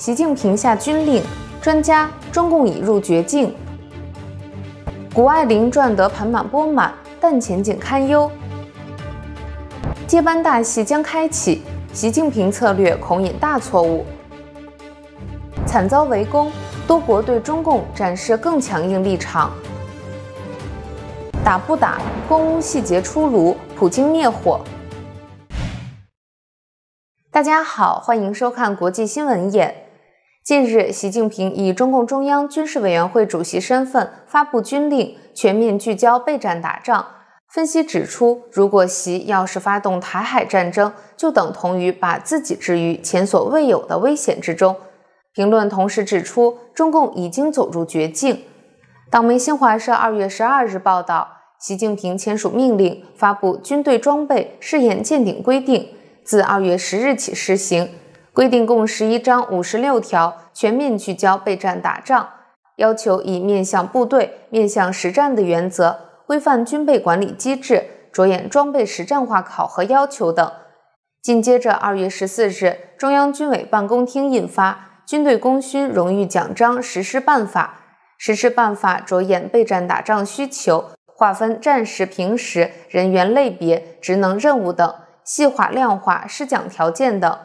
习近平下军令，专家：中共已入绝境。谷爱凌赚得盆满钵满，但前景堪忧。接班大戏将开启，习近平策略恐引大错误。惨遭围攻，多国对中共展示更强硬立场。打不打？公屋细节出炉，普京灭火。大家好，欢迎收看国际新闻眼。近日，习近平以中共中央军事委员会主席身份发布军令，全面聚焦备战打仗。分析指出，如果习要是发动台海战争，就等同于把自己置于前所未有的危险之中。评论同时指出，中共已经走入绝境。岛媒新华社二月十二日报道，习近平签署命令，发布军队装备试验鉴定规定，自二月十日起施行。规定共十一章五十六条，全面聚焦备战打仗，要求以面向部队、面向实战的原则规范军备管理机制，着眼装备实战化考核要求等。紧接着，二月十四日，中央军委办公厅印发《军队功勋荣誉奖章实施办法》，实施办法着眼备战打仗需求，划分战时、平时、人员类别、职能任务等，细化量化试奖条件等。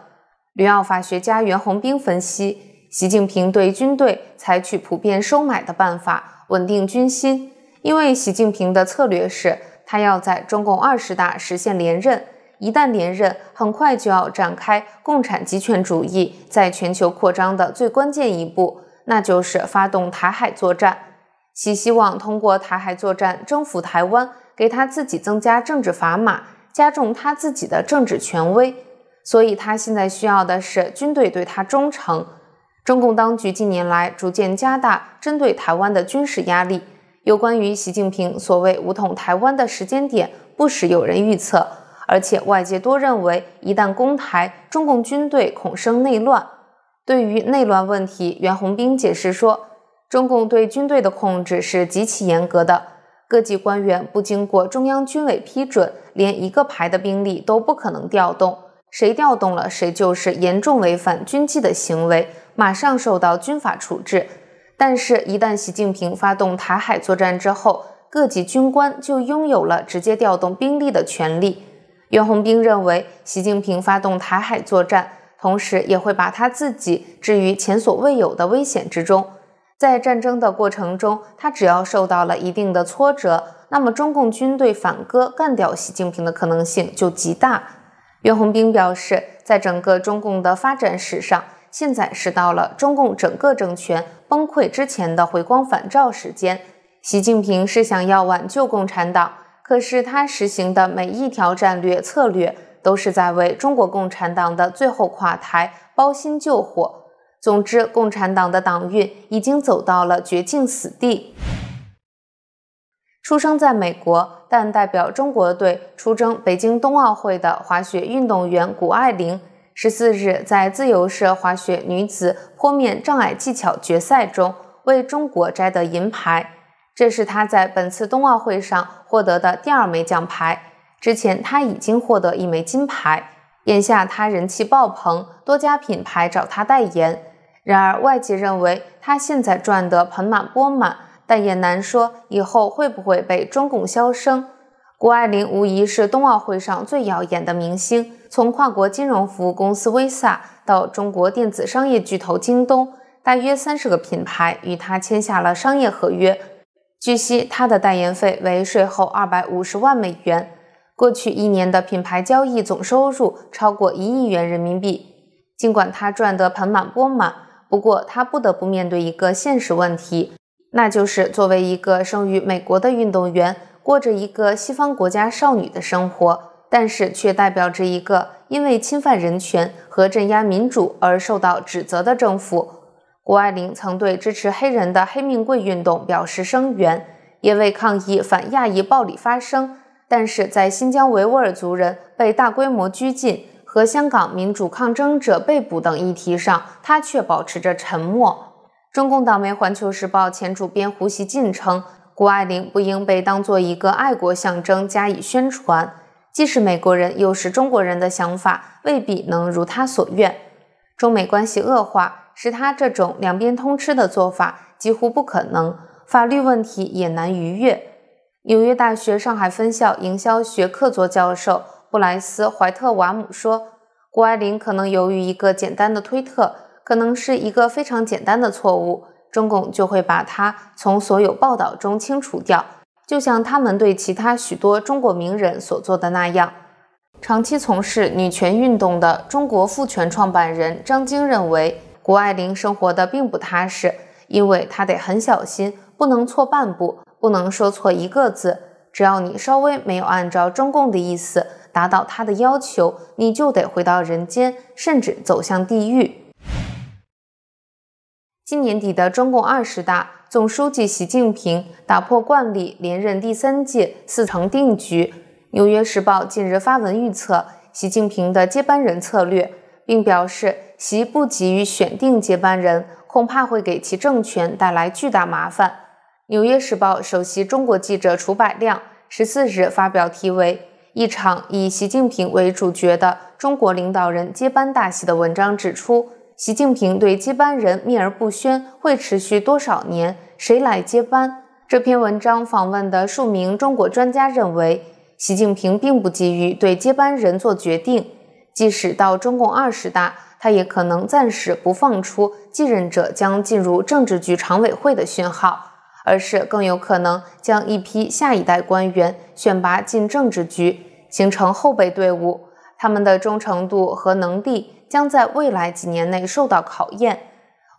旅澳法学家袁宏兵分析，习近平对军队采取普遍收买的办法稳定军心，因为习近平的策略是他要在中共二十大实现连任，一旦连任，很快就要展开共产极权主义在全球扩张的最关键一步，那就是发动台海作战。其希望通过台海作战征服台湾，给他自己增加政治砝码，加重他自己的政治权威。所以他现在需要的是军队对他忠诚。中共当局近年来逐渐加大针对台湾的军事压力。有关于习近平所谓“武统台湾”的时间点，不时有人预测，而且外界多认为，一旦攻台，中共军队恐生内乱。对于内乱问题，袁宏斌解释说，中共对军队的控制是极其严格的，各级官员不经过中央军委批准，连一个排的兵力都不可能调动。谁调动了，谁就是严重违反军纪的行为，马上受到军法处置。但是，一旦习近平发动台海作战之后，各级军官就拥有了直接调动兵力的权利。袁宏斌认为，习近平发动台海作战，同时也会把他自己置于前所未有的危险之中。在战争的过程中，他只要受到了一定的挫折，那么中共军队反戈干掉习近平的可能性就极大。袁宏斌表示，在整个中共的发展史上，现在是到了中共整个政权崩溃之前的回光返照时间。习近平是想要挽救共产党，可是他实行的每一条战略策略都是在为中国共产党的最后垮台包薪救火。总之，共产党的党运已经走到了绝境死地。出生在美国，但代表中国队出征北京冬奥会的滑雪运动员谷爱凌，十四日在自由式滑雪女子坡面障碍技巧决赛中为中国摘得银牌，这是她在本次冬奥会上获得的第二枚奖牌。之前他已经获得一枚金牌，眼下他人气爆棚，多家品牌找他代言。然而外界认为他现在赚得盆满钵满。但也难说以后会不会被中共消声。谷爱凌无疑是冬奥会上最耀眼的明星。从跨国金融服务公司 Visa 到中国电子商业巨头京东，大约三十个品牌与他签下了商业合约。据悉，他的代言费为税后二百五十万美元。过去一年的品牌交易总收入超过一亿元人民币。尽管他赚得盆满钵满，不过他不得不面对一个现实问题。那就是作为一个生于美国的运动员，过着一个西方国家少女的生活，但是却代表着一个因为侵犯人权和镇压民主而受到指责的政府。谷爱凌曾对支持黑人的黑命贵运动表示声援，也为抗议反亚裔暴力发声，但是在新疆维吾尔族人被大规模拘禁和香港民主抗争者被捕等议题上，她却保持着沉默。中共党媒《环球时报》前主编胡锡进称，谷爱凌不应被当做一个爱国象征加以宣传，既是美国人又是中国人的想法未必能如他所愿。中美关系恶化，使他这种两边通吃的做法几乎不可能，法律问题也难逾越。纽约大学上海分校营销学客座教授布莱斯·怀特瓦姆说：“谷爱凌可能由于一个简单的推特。”可能是一个非常简单的错误，中共就会把它从所有报道中清除掉，就像他们对其他许多中国名人所做的那样。长期从事女权运动的中国妇权创办人张晶认为，谷爱凌生活的并不踏实，因为她得很小心，不能错半步，不能说错一个字。只要你稍微没有按照中共的意思达到他的要求，你就得回到人间，甚至走向地狱。今年底的中共二十大，总书记习近平打破惯例连任第三届，四成定局。《纽约时报》近日发文预测习近平的接班人策略，并表示，其不急于选定接班人，恐怕会给其政权带来巨大麻烦。《纽约时报》首席中国记者楚百亮十四日发表题为《一场以习近平为主角的中国领导人接班大戏》的文章，指出。习近平对接班人秘而不宣，会持续多少年？谁来接班？这篇文章访问的数名中国专家认为，习近平并不急于对接班人做决定，即使到中共二十大，他也可能暂时不放出继任者将进入政治局常委会的讯号，而是更有可能将一批下一代官员选拔进政治局，形成后备队伍，他们的忠诚度和能力。将在未来几年内受到考验。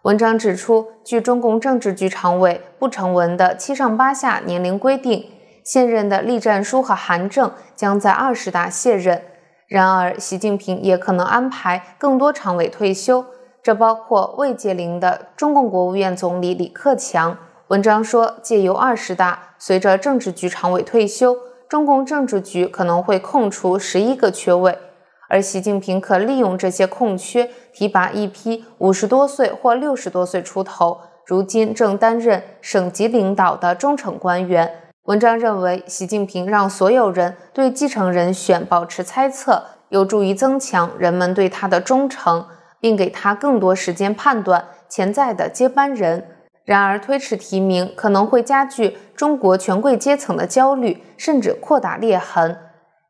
文章指出，据中共政治局常委不成文的七上八下年龄规定，现任的栗战书和韩正将在二十大卸任。然而，习近平也可能安排更多常委退休，这包括未届龄的中共国务院总理李克强。文章说，借由二十大，随着政治局常委退休，中共政治局可能会空出十一个缺位。而习近平可利用这些空缺提拔一批五十多岁或六十多岁出头，如今正担任省级领导的忠诚官员。文章认为，习近平让所有人对继承人选保持猜测，有助于增强人们对他的忠诚，并给他更多时间判断潜在的接班人。然而，推迟提名可能会加剧中国权贵阶层的焦虑，甚至扩大裂痕。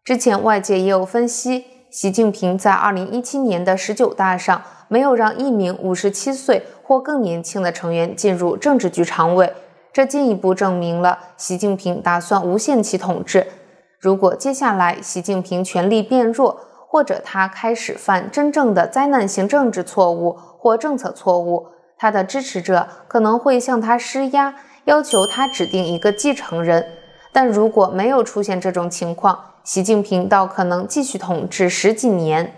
之前外界也有分析。习近平在二零一七年的十九大上没有让一名五十七岁或更年轻的成员进入政治局常委，这进一步证明了习近平打算无限期统治。如果接下来习近平权力变弱，或者他开始犯真正的灾难性政治错误或政策错误，他的支持者可能会向他施压，要求他指定一个继承人。但如果没有出现这种情况，习近平到可能继续统治十几年。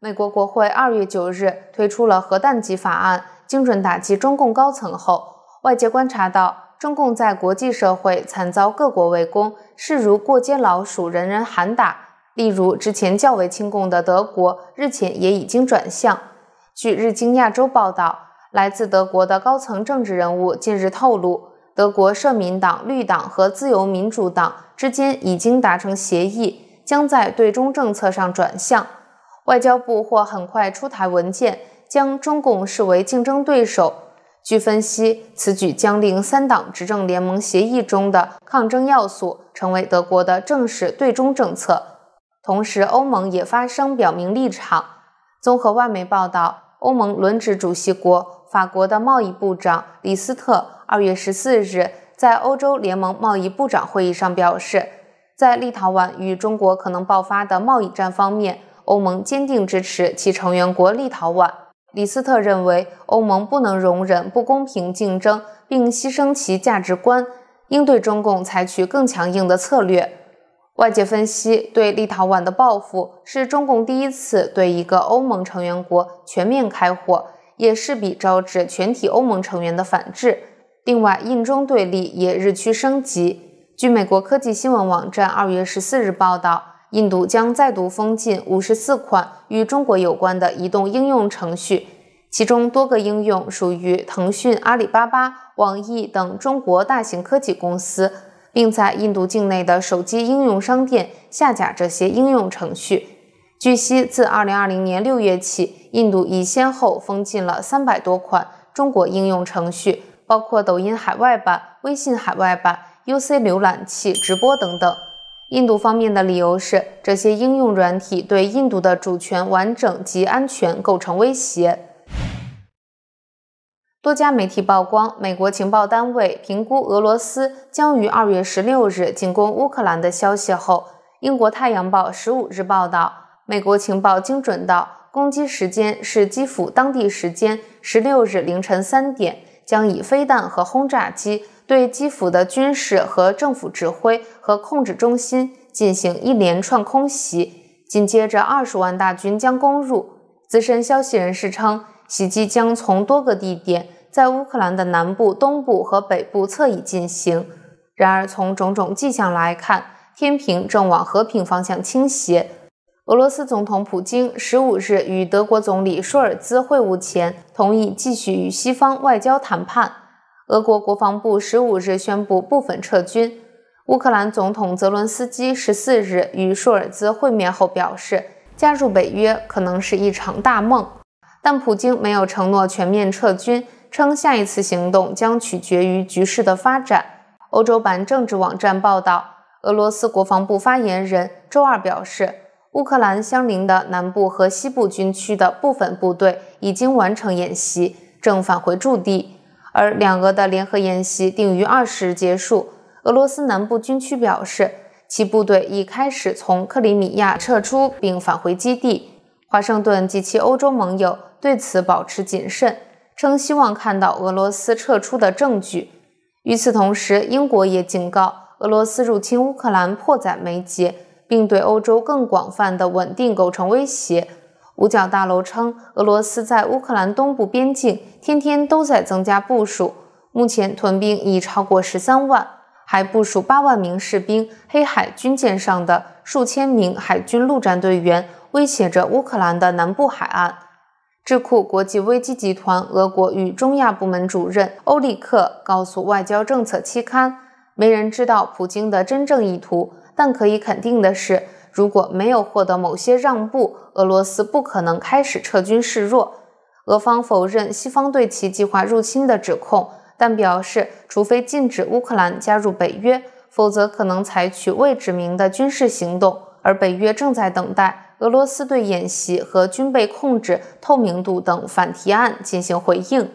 美国国会二月九日推出了核弹级法案，精准打击中共高层后，外界观察到中共在国际社会惨遭各国围攻，势如过街老鼠，人人喊打。例如，之前较为亲共的德国日前也已经转向。据日经亚洲报道，来自德国的高层政治人物近日透露。德国社民党、绿党和自由民主党之间已经达成协议，将在对中政策上转向。外交部或很快出台文件，将中共视为竞争对手。据分析，此举将令三党执政联盟协议中的抗争要素成为德国的正式对中政策。同时，欧盟也发声表明立场。综合外媒报道，欧盟轮值主席国法国的贸易部长李斯特。二月十四日，在欧洲联盟贸易部长会议上表示，在立陶宛与中国可能爆发的贸易战方面，欧盟坚定支持其成员国立陶宛。李斯特认为，欧盟不能容忍不公平竞争，并牺牲其价值观，应对中共采取更强硬的策略。外界分析，对立陶宛的报复是中共第一次对一个欧盟成员国全面开火，也势必招致全体欧盟成员的反制。另外，印中对立也日趋升级。据美国科技新闻网站二月十四日报道，印度将再度封禁五十四款与中国有关的移动应用程序，其中多个应用属于腾讯、阿里巴巴、网易等中国大型科技公司，并在印度境内的手机应用商店下架这些应用程序。据悉，自二零二零年六月起，印度已先后封禁了三百多款中国应用程序。包括抖音海外版、微信海外版、UC 浏览器、直播等等。印度方面的理由是，这些应用软体对印度的主权完整及安全构成威胁。多家媒体曝光美国情报单位评估俄罗斯将于二月十六日进攻乌克兰的消息后，英国《太阳报》十五日报道，美国情报精准到攻击时间是基辅当地时间十六日凌晨三点。将以飞弹和轰炸机对基辅的军事和政府指挥和控制中心进行一连串空袭，紧接着二十万大军将攻入。资深消息人士称，袭击将从多个地点在乌克兰的南部、东部和北部侧翼进行。然而，从种种迹象来看，天平正往和平方向倾斜。俄罗斯总统普京十五日与德国总理舒尔茨会晤前，同意继续与西方外交谈判。俄国国防部十五日宣布部分撤军。乌克兰总统泽伦斯基十四日与舒尔茨会面后表示，加入北约可能是一场大梦。但普京没有承诺全面撤军，称下一次行动将取决于局势的发展。欧洲版政治网站报道，俄罗斯国防部发言人周二表示。乌克兰相邻的南部和西部军区的部分部队已经完成演习，正返回驻地。而两俄的联合演习定于二十日结束。俄罗斯南部军区表示，其部队已开始从克里米亚撤出并返回基地。华盛顿及其欧洲盟友对此保持谨慎，称希望看到俄罗斯撤出的证据。与此同时，英国也警告，俄罗斯入侵乌克兰迫在眉睫。并对欧洲更广泛的稳定构成威胁。五角大楼称，俄罗斯在乌克兰东部边境天天都在增加部署，目前屯兵已超过十三万，还部署八万名士兵。黑海军舰上的数千名海军陆战队员威胁着乌克兰的南部海岸。智库国际危机集团俄国与中亚部门主任欧利克告诉《外交政策》期刊，没人知道普京的真正意图。但可以肯定的是，如果没有获得某些让步，俄罗斯不可能开始撤军示弱。俄方否认西方对其计划入侵的指控，但表示，除非禁止乌克兰加入北约，否则可能采取未指明的军事行动。而北约正在等待俄罗斯对演习和军备控制透明度等反提案进行回应。